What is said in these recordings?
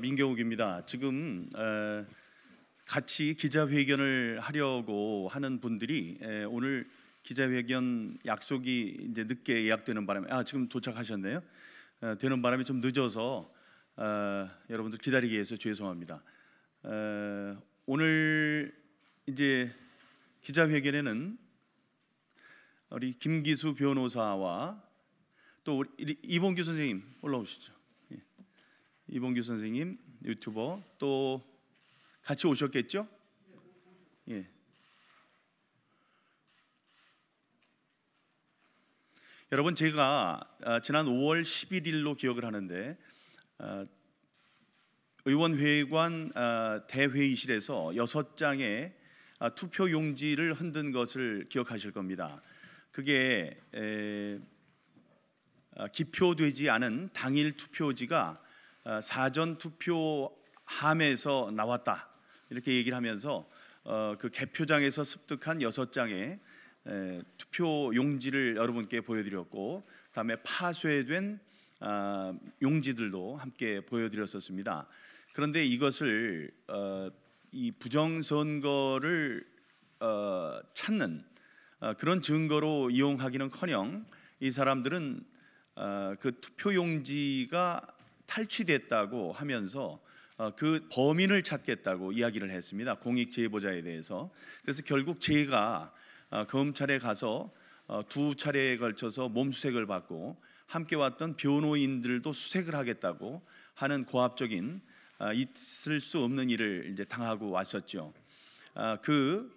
민경욱입니다. 지금 같이 기자회견을 하려고 하는 분들이 오늘 기자회견 약속이 이제 늦게 예약되는 바람에 아 지금 도착하셨네요. 되는 바람에 좀 늦어서 어, 여러분들 기다리게 해서 죄송합니다. 오늘 이제 기자회견에는 우리 김기수 변호사와 또 우리 이봉규 선생님 올라오시죠. 이봉규 선생님 유튜버 또 같이 오셨겠죠? 예. 여러분 제가 아, 지난 5월 11일로 기억을 하는데 아, 의원회관 아, 대회의실에서 여섯 장의 투표 용지를 흔든 것을 기억하실 겁니다. 그게 기표되지 않은 당일 투표지가 어, 사전 투표함에서 나왔다 이렇게 얘기를 하면서 어, 그 개표장에서 습득한 여섯 장의 투표 용지를 여러분께 보여드렸고 다음에 파쇄된 아, 용지들도 함께 보여드렸었습니다. 그런데 이것을 어, 이 부정선거를 찾는 그런 증거로 이용하기는커녕 이 사람들은 그 투표 용지가 탈취됐다고 하면서 어, 그 범인을 찾겠다고 이야기를 했습니다. 공익 제보자에 대해서. 그래서 결국 제가 어, 검찰에 가서 어, 두 차례에 걸쳐서 몸수색을 받고 함께 왔던 변호인들도 수색을 하겠다고 하는 고압적인 있을 수 없는 일을 이제 당하고 왔었죠. 아, 그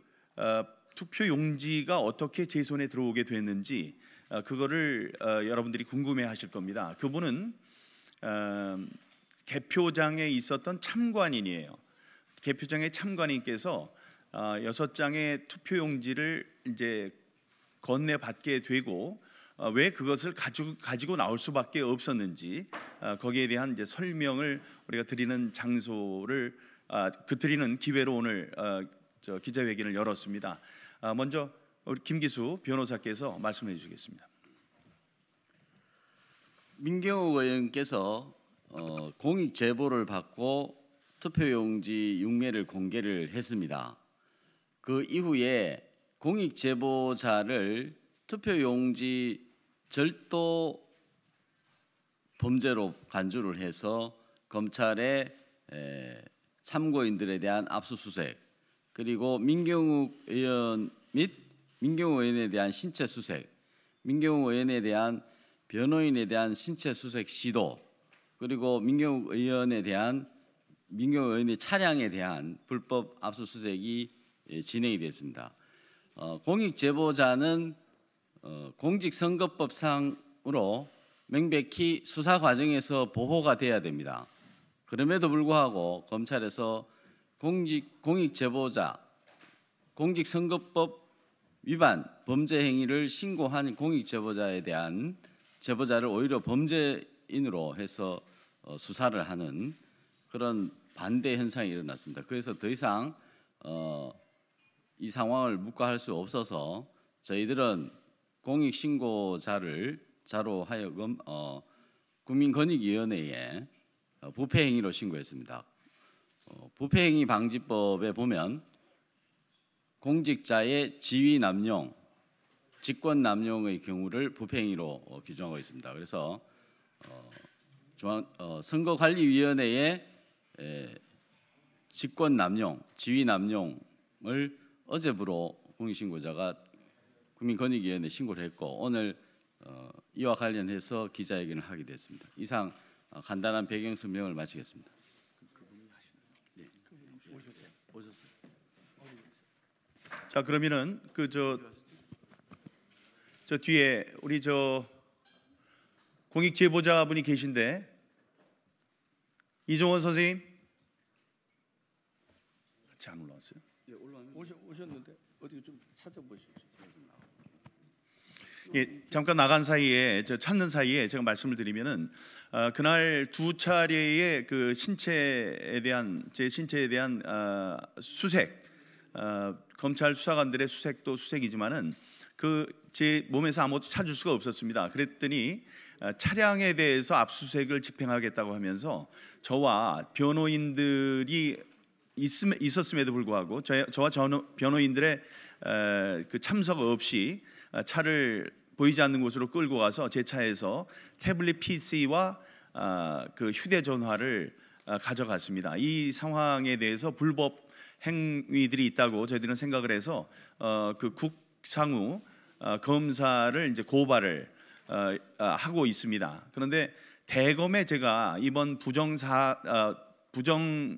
투표 용지가 어떻게 제 손에 들어오게 됐는지 그거를 여러분들이 궁금해하실 겁니다. 그분은 어, 개표장에 있었던 참관인이에요. 개표장의 참관인께서 어, 여섯 장의 투표용지를 이제 건네 받게 되고 아, 왜 그것을 가지고, 가지고 나올 수밖에 없었는지 아, 거기에 대한 이제 설명을 우리가 드리는 장소를 그 드리는 기회로 오늘 기자회견을 열었습니다. 먼저 우리 김기수 변호사께서 말씀해 주시겠습니다. 민경욱 의원께서 어, 공익 제보를 받고 투표용지 6매를 공개를 했습니다. 그 이후에 공익 제보자를 투표용지 절도 범죄로 간주를 해서 검찰의 에, 참고인들에 대한 압수수색 그리고 민경욱 의원 및 민경욱 의원에 대한 신체 수색 민경욱 의원에 대한 변호인에 대한 신체 수색 시도 그리고 민경 의원에 대한 민경 의원의 차량에 대한 불법 압수수색이 예, 진행이 됐습니다. 어, 공익 제보자는 어, 공직선거법상으로 명백히 수사 과정에서 보호가 돼야 됩니다. 그럼에도 불구하고 검찰에서 공직 공익 제보자 공직선거법 위반 범죄 행위를 신고한 공익 제보자에 대한 제보자를 오히려 범죄인으로 해서 어, 수사를 하는 그런 반대 현상이 일어났습니다. 그래서 더 이상 어, 이 상황을 묵과할 수 없어서 저희들은 공익 신고자를 자로 하여금 어, 국민권익위원회에 어, 부패 행위로 신고했습니다. 어, 부패 행위 방지법에 보면 공직자의 지위 남용 직권 남용의 경우를 부패행위로 어, 규정하고 있습니다. 그래서 어, 어, 선거관리위원회의 직권 남용, 지위 남용을 어제부로 공익신고자가 국민권익위원회 신고를 했고 오늘 이와 관련해서 기자회견을 하게 됐습니다. 이상 간단한 배경 설명을 마치겠습니다. 자 그러면은 그저 저 뒤에 우리 저 공익 제보자 분이 계신데 이종원 선생님 같이 안 올라왔어요? 예, 오셨, 는데 어디 좀 찾아보시죠. 예, 잠깐 나간 사이에 저 찾는 사이에 제가 말씀을 드리면은 어, 그날 두 차례의 그 신체에 대한 제 신체에 대한 어, 수색 어, 검찰 수사관들의 수색도 수색이지만은 그제 몸에서 아무것도 찾을 수가 없었습니다. 그랬더니 어, 차량에 대해서 압수수색을 집행하겠다고 하면서 저와 변호인들이 있음, 있었음에도 불구하고 저, 저와 전, 변호인들의 에, 어, 그 참석 없이 어, 차를 보이지 않는 곳으로 끌고 가서 제 차에서 태블릿 PC와 아, 그 휴대전화를 아, 가져갔습니다. 이 상황에 대해서 불법 행위들이 있다고 저희들은 생각을 해서 어, 그 국상우 어, 검사를 이제 고발을 어, 어, 하고 있습니다. 그런데 대검에 제가 이번 부정사 부정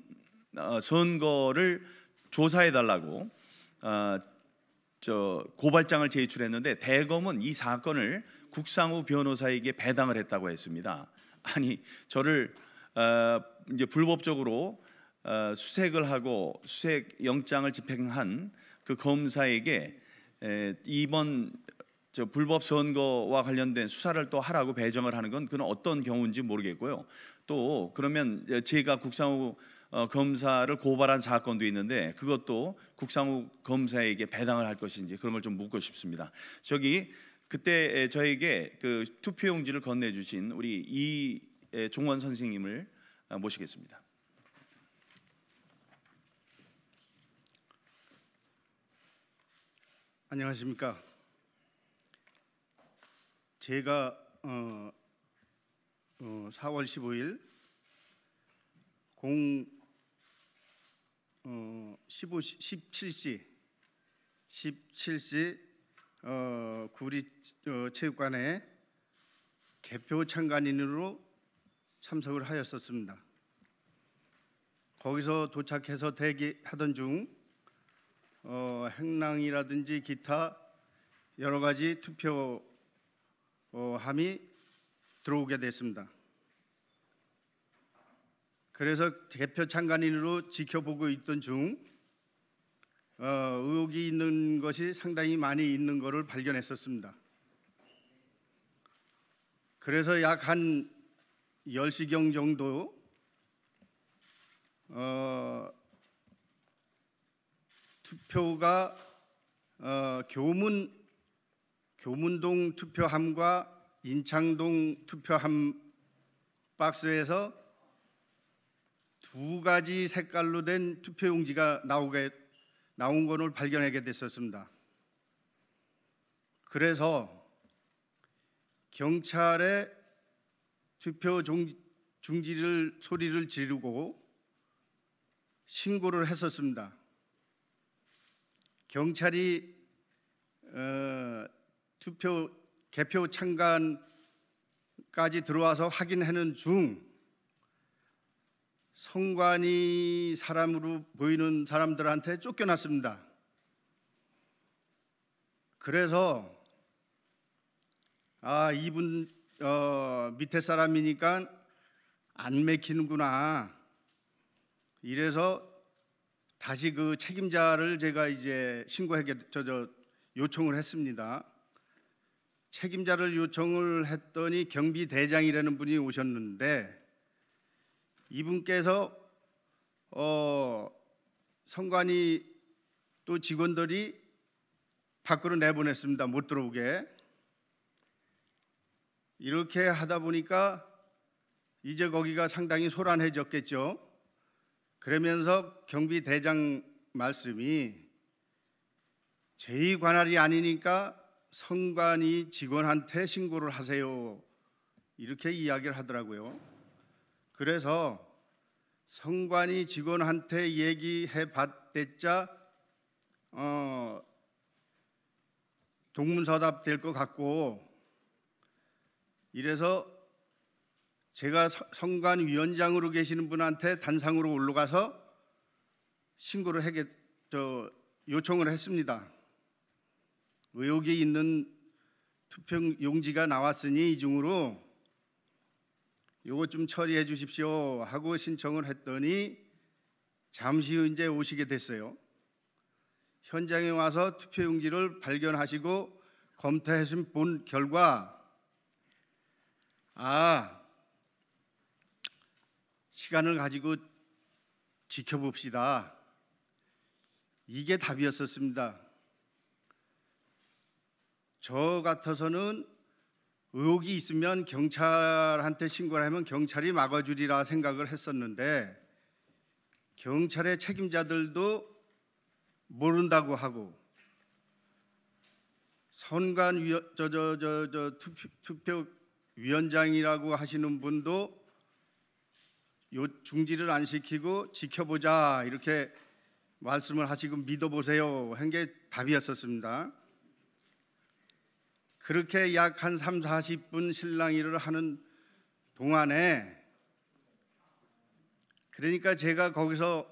선거를 조사해 달라고 저 고발장을 제출했는데 대검은 이 사건을 국상우 변호사에게 배당을 했다고 했습니다. 아니 저를 이제 불법적으로 수색을 하고 수색 영장을 집행한 그 검사에게 에, 이번 저 불법 선거와 관련된 수사를 또 하라고 배정을 하는 건 그건 어떤 경우인지 모르겠고요. 또 그러면 제가 국상우 어, 검사를 고발한 사건도 있는데 그것도 국상우 검사에게 배당을 할 것인지 그런 걸 좀 묻고 싶습니다. 저기 그때 저에게 그 투표용지를 건네주신 우리 이 종원 선생님을 아, 모시겠습니다. 안녕하십니까. 제가 어, 어, 4월 15일 공 어, 15, 17시 17시 어, 구리 어, 체육관에 개표 참관인으로 참석을 하였었습니다. 거기서 도착해서 대기하던 중 어, 행랑이라든지 기타 여러 가지 투표함이 어, 들어오게 됐습니다. 그래서 대표 참관인으로 지켜보고 있던 중 어, 의혹이 있는 것이 상당히 많이 있는 것을 발견했었습니다. 그래서 약 한 10시경 정도 어, 투표가 어, 교문 교문동 투표함과 인창동 투표함 박스에서 두 가지 색깔로 된 투표용지가 나오게 나온 것을 발견하게 됐었습니다. 그래서 경찰의 투표 중지를 소리를 지르고 신고를 했었습니다. 경찰이 어, 투표 개표 창간까지 들어와서 확인하는 중 성관이 사람으로 보이는 사람들한테 쫓겨났습니다. 그래서 아 이분 어, 밑에 사람이니까 안 맥히는구나. 이래서 다시 그 책임자를 제가 이제 신고하게 저, 저 요청을 했습니다. 책임자를 요청을 했더니 경비 대장이라는 분이 오셨는데 이분께서 어 성관이 또 직원들이 밖으로 내보냈습니다. 못 들어오게. 이렇게 하다 보니까 이제 거기가 상당히 소란해졌겠죠. 그러면서 경비대장 말씀이 제2관할이 아니니까 성관이 직원한테 신고를 하세요. 이렇게 이야기를 하더라고요. 그래서 성관이 직원한테 얘기해 봤댔자 어, 동문서답 될 것 같고 이래서 제가 선관 위원장으로 계시는 분한테 단상으로 올라가서 신고를 하게 저 요청을 했습니다. 의혹이 있는 투표 용지가 나왔으니 이 중으로 요거 좀 처리해 주십시오 하고 신청을 했더니 잠시 후 이제 오시게 됐어요. 현장에 와서 투표 용지를 발견하시고 검토해서 본 결과 아 시간을 가지고 지켜봅시다. 이게 답이었었습니다. 저 같아서는 의혹이 있으면 경찰한테 신고를 하면 경찰이 막아주리라 생각을 했었는데 경찰의 책임자들도 모른다고 하고 선관 위원 저 저저 투표, 투표 위원장이라고 하시는 분도 요 중지를 안 시키고 지켜보자 이렇게 말씀을 하시고 믿어보세요 한 게 답이었었습니다. 그렇게 약 한 3, 40분 실랑이를 하는 동안에 그러니까 제가 거기서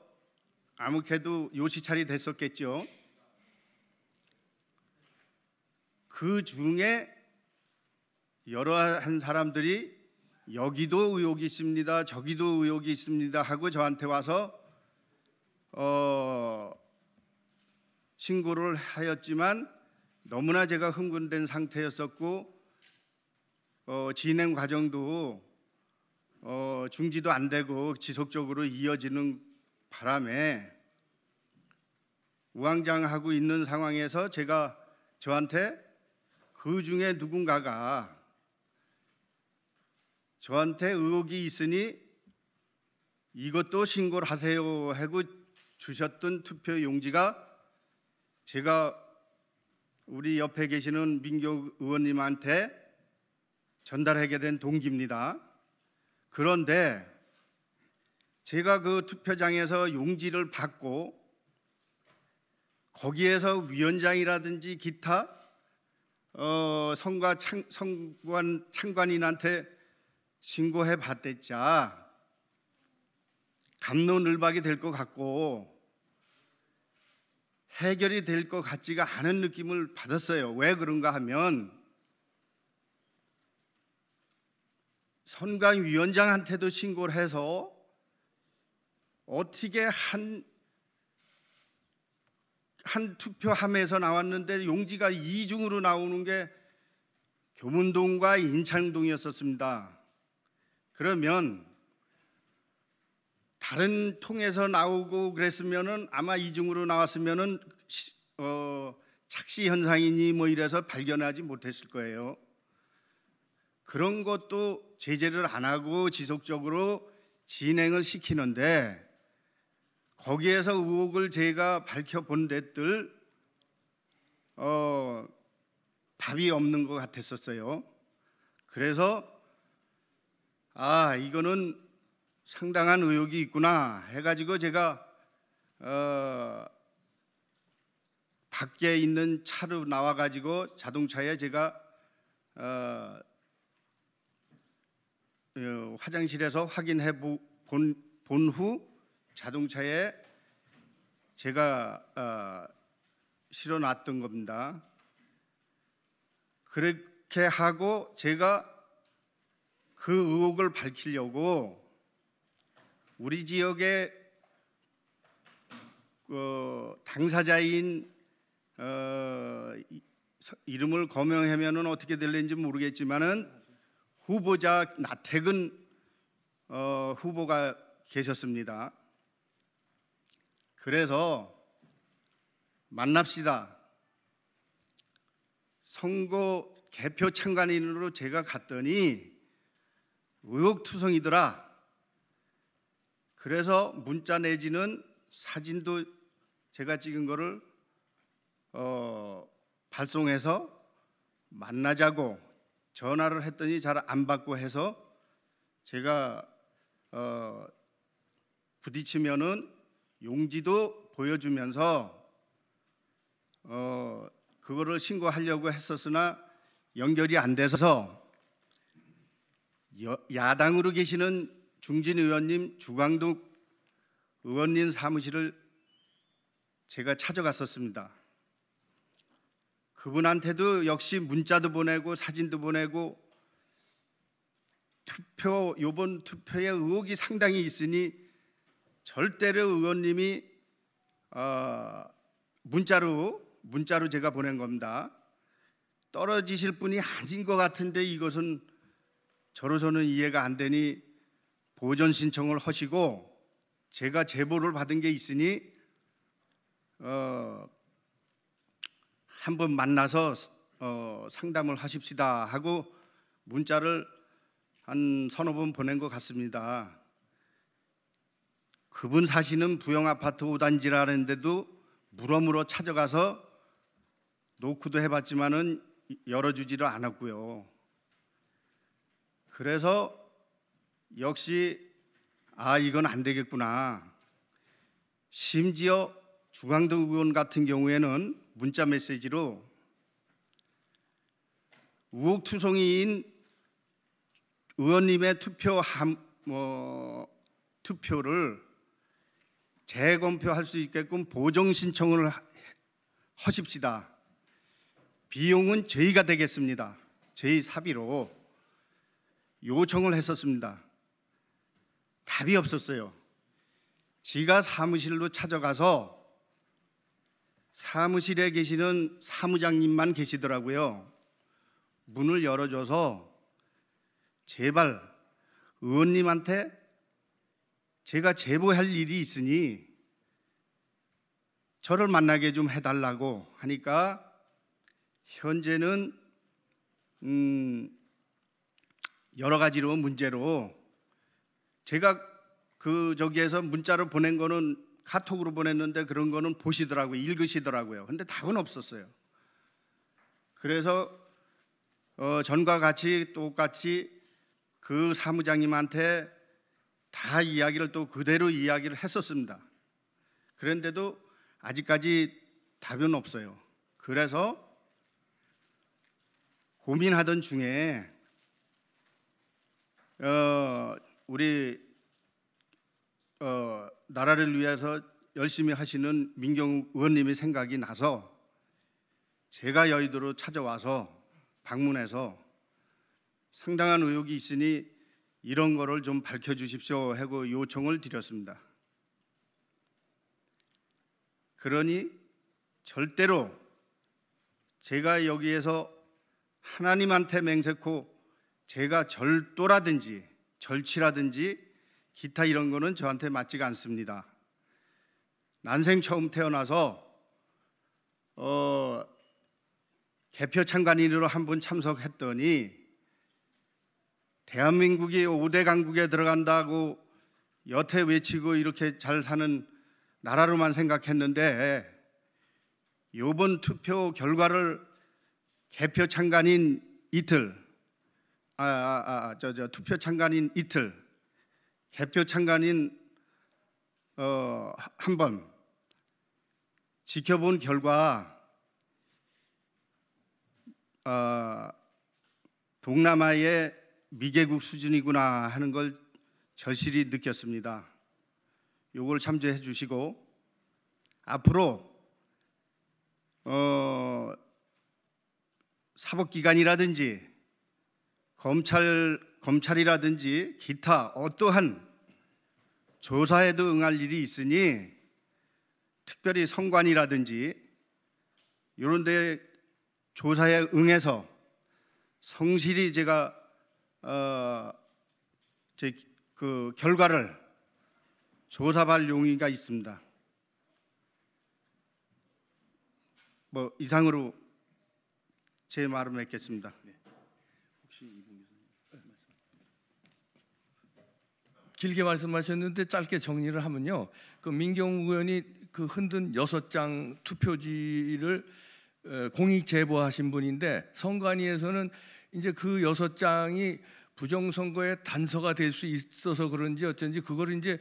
아무래도 요시찰이 됐었겠죠. 그 중에 여러 한 사람들이 여기도 의혹이 있습니다. 저기도 의혹이 있습니다. 하고 저한테 와서 어, 신고를 하였지만 너무나 제가 흥분된 상태였었고 어, 진행 과정도 어, 중지도 안 되고 지속적으로 이어지는 바람에 우왕장하고 있는 상황에서 제가 저한테 그 중에 누군가가 저한테 의혹이 있으니 이것도 신고를 하세요 하고 주셨던 투표 용지가 제가 우리 옆에 계시는 민경 의원님한테 전달하게 된 동기입니다. 그런데 제가 그 투표장에서 용지를 받고 거기에서 위원장이라든지 기타 어, 선관 창관인한테 신고해 봤댔자 감론을박이 될 것 같고 해결이 될 것 같지가 않은 느낌을 받았어요. 왜 그런가 하면 선관위원장한테도 신고를 해서 어떻게 한, 한 투표함에서 나왔는데 용지가 이중으로 나오는 게 교문동과 인창동이었었습니다. 그러면 다른 통에서 나오고 그랬으면은 아마 이중으로 나왔으면은 어, 착시 현상이니 뭐 이래서 발견하지 못했을 거예요. 그런 것도 제재를 안 하고 지속적으로 진행을 시키는데 거기에서 의혹을 제가 밝혀본 데들 어, 답이 없는 것 같았었어요. 그래서 아 이거는 상당한 의혹이 있구나 해가지고 제가 어, 밖에 있는 차로 나와가지고 자동차에 제가 어, 어, 화장실에서 확인해 본 후 자동차에 제가 어, 실어놨던 겁니다. 그렇게 하고 제가 그 의혹을 밝히려고 우리 지역의 그 당사자인 어, 이름을 거명하면 어떻게 될는지 모르겠지만 후보자 나태근 어, 후보가 계셨습니다. 그래서 만납시다. 선거 개표 참관인으로 제가 갔더니 의혹투성이더라. 그래서 문자 내지는 사진도 제가 찍은 거를 어, 발송해서 만나자고 전화를 했더니 잘 안 받고 해서 제가 어, 부딪히면은 용지도 보여주면서 어, 그거를 신고하려고 했었으나 연결이 안 돼서 야당으로 계시는 중진 의원님, 주광덕 의원님 사무실을 제가 찾아갔었습니다. 그분한테도 역시 문자도 보내고 사진도 보내고 투표 요번 투표에 의혹이 상당히 있으니 절대로 의원님이 어, 문자로 문자로 제가 보낸 겁니다. 떨어지실 분이 아닌 것 같은데 이것은 저로서는 이해가 안 되니 보전 신청을 하시고 제가 제보를 받은 게 있으니 어, 한번 만나서 어, 상담을 하십시다 하고 문자를 한 서너 번 보낸 것 같습니다. 그분 사시는 부영 아파트 5단지라는데도 물어물어 찾아가서 노크도 해봤지만은 열어주지를 않았고요. 그래서 역시 아 이건 안 되겠구나. 심지어 주광덕 의원 같은 경우에는 문자 메시지로 우혹투성이인 의원님의 투표 함, 뭐, 투표를 재검표할 수 있게끔 보정 신청을 하십시다. 비용은 저희가 되겠습니다. 저희 사비로 요청을 했었습니다. 답이 없었어요. 지가 사무실로 찾아가서 사무실에 계시는 사무장님만 계시더라고요. 문을 열어줘서 제발 의원님한테 제가 제보할 일이 있으니 저를 만나게 좀 해달라고 하니까 현재는 음, 여러 가지로 문제로 제가 그 저기에서 문자로 보낸 거는 카톡으로 보냈는데 그런 거는 보시더라고요. 읽으시더라고요. 근데 답은 없었어요. 그래서 어, 전과 같이 똑같이 그 사무장님한테 다 이야기를 또 그대로 이야기를 했었습니다. 그런데도 아직까지 답은 없어요. 그래서 고민하던 중에 어, 우리 어, 나라를 위해서 열심히 하시는 민경 의원님의 생각이 나서 제가 여의도로 찾아와서 방문해서 상당한 의혹이 있으니 이런 거를 좀 밝혀 주십시오 하고 요청을 드렸습니다. 그러니 절대로 제가 여기에서 하나님한테 맹세코 제가 절도라든지 절치라든지 기타 이런 거는 저한테 맞지가 않습니다. 난생 처음 태어나서 어, 개표 참관인으로 한 번 참석했더니 대한민국이 5대 강국에 들어간다고 여태 외치고 이렇게 잘 사는 나라로만 생각했는데 요번 투표 결과를 개표 참관인 이틀 아저저 아, 아, 아, 투표 참관인 이틀, 개표 참관인 어, 한 번. 지켜본 결과 어, 동남아의 미개국 수준이구나 하는 걸 절실히 느꼈습니다. 요걸 참조해 주시고 앞으로 어, 사법기관이라든지 검찰 검찰이라든지 기타 어떠한 조사에도 응할 일이 있으니 특별히 선관이라든지 이런 데 조사에 응해서 성실히 제가 어, 제그 결과를 조사할 용의가 있습니다. 뭐 이상으로 제 말을 맺겠습니다. 네. 길게 말씀하셨는데 짧게 정리를 하면요. 그 민경 의원이 그 흔든 여섯 장 투표지를 공익 제보하신 분인데 선관위에서는 이제 그 여섯 장이 부정선거의 단서가 될 수 있어서 그런지 어쩐지 그걸 이제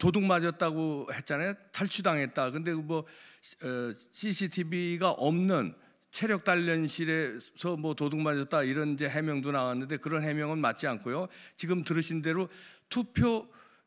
도둑 맞았다고 했잖아요. 탈취당했다. 근데 뭐 CCTV가 없는 체력 단련실에서 뭐 도둑 맞았다 이런 이제 해명도 나왔는데 그런 해명은 맞지 않고요. 지금 들으신 대로 투표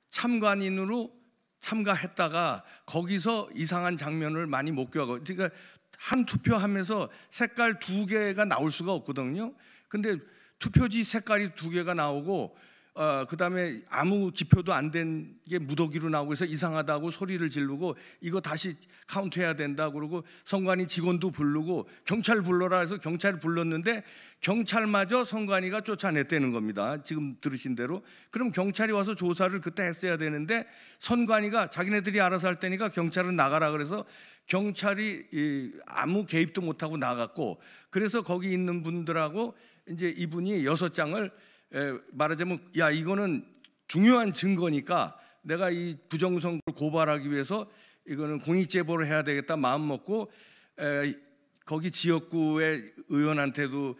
참관인으로 참가했다가 거기서 이상한 장면을 많이 목격하고 그러니까 한 투표하면서 색깔 두 개가 나올 수가 없거든요. 근데 투표지 색깔이 두 개가 나오고 어, 그 다음에 아무 지표도안 된 게 무더기로 나오고 해서 이상하다고 소리를 지르고 이거 다시 카운트해야 된다 그러고 선관위 직원도 부르고 경찰 불러라 해서 경찰 불렀는데 경찰마저 선관위가 쫓아냈다는 겁니다. 지금 들으신 대로. 그럼 경찰이 와서 조사를 그때 했어야 되는데 선관위가 자기네들이 알아서 할 테니까 경찰은 나가라 그래서 경찰이 이, 아무 개입도 못하고 나갔고 그래서 거기 있는 분들하고 이제 이분이 여섯 장을 예, 말하자면 야 이거는 중요한 증거니까 내가 이 부정선거를 고발하기 위해서 이거는 공익 제보를 해야 되겠다 마음 먹고 에, 거기 지역구의 의원한테도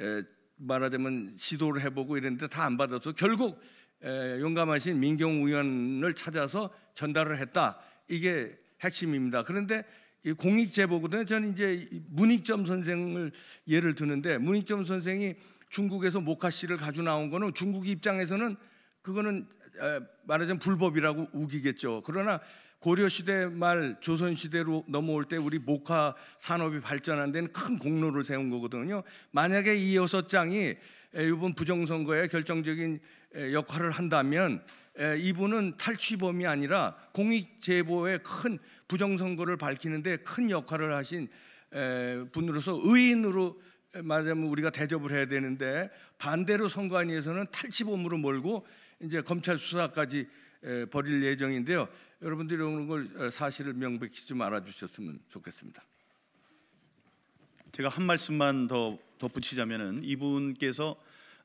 에, 말하자면 시도를 해보고 이랬는데 다 안 받아서 결국 에, 용감하신 민경 의원을 찾아서 전달을 했다 이게 핵심입니다. 그런데 이 공익 제보거든요. 저는 이제 문익점 선생을 예를 드는데 문익점 선생이 중국에서 모카 씨를 가져 나온 거는 중국 입장에서는 그거는 말하자면 불법이라고 우기겠죠. 그러나 고려 시대 말 조선 시대로 넘어올 때 우리 모카 산업이 발전한 데는 큰 공로를 세운 거거든요. 만약에 이 여섯 장이 이번 부정선거에 결정적인 역할을 한다면 이분은 탈취범이 아니라 공익 제보의 큰 부정선거를 밝히는데 큰 역할을 하신 분으로서 의인으로 말하자면 우리가 대접을 해야 되는데 반대로 선관위에서는 탈취범으로 몰고 이제 검찰 수사까지 벌일 예정인데요. 여러분들이 오는 걸 사실을 명백히 좀 알아주셨으면 좋겠습니다. 제가 한 말씀만 더 덧붙이자면은 이분께서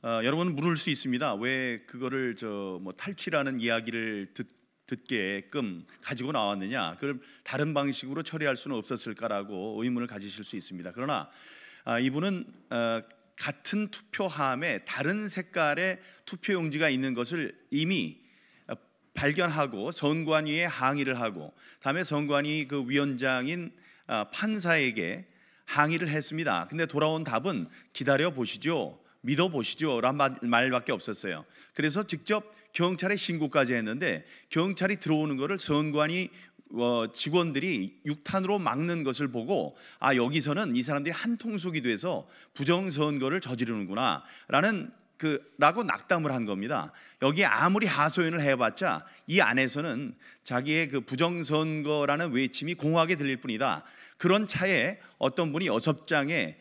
어, 여러분 물을 수 있습니다. 왜 그거를 저뭐 탈취라는 이야기를 듣, 듣게끔 가지고 나왔느냐? 그걸 다른 방식으로 처리할 수는 없었을까라고 의문을 가지실 수 있습니다. 그러나 아, 이분은 어, 같은 투표함에 다른 색깔의 투표용지가 있는 것을 이미 어, 발견하고 선관위에 항의를 하고 다음에 선관위그 위원장인 아, 판사에게 항의를 했습니다. 근데 돌아온 답은 기다려 보시죠. 믿어 보시죠라는 말밖에 없었어요. 그래서 직접 경찰에 신고까지 했는데 경찰이 들어오는 것을 선관위 어, 직원들이 육탄으로 막는 것을 보고 아 여기서는 이 사람들이 한 통속이 돼서 부정선거를 저지르는구나라는 그 라고 낙담을 한 겁니다. 여기 아무리 하소연을 해봤자 이 안에서는 자기의 그 부정선거라는 외침이 공허하게 들릴 뿐이다. 그런 차에 어떤 분이 여섯 장의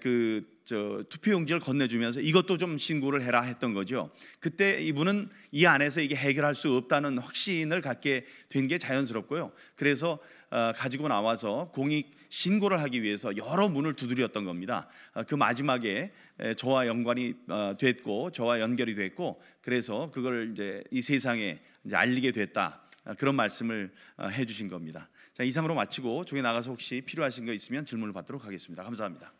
그저 투표용지를 건네주면서 이것도 좀 신고를 해라 했던 거죠. 그때 이분은 이 안에서 이게 해결할 수 없다는 확신을 갖게 된 게 자연스럽고요. 그래서 어, 가지고 나와서 공익 신고를 하기 위해서 여러 문을 두드렸던 겁니다. 어, 그 마지막에 에, 저와 연관이 어, 됐고 저와 연결이 됐고 그래서 그걸 이제 이 세상에 이제 알리게 됐다. 어, 그런 말씀을 어, 해주신 겁니다. 자, 이상으로 마치고 중에 나가서 혹시 필요하신 거 있으면 질문을 받도록 하겠습니다. 감사합니다.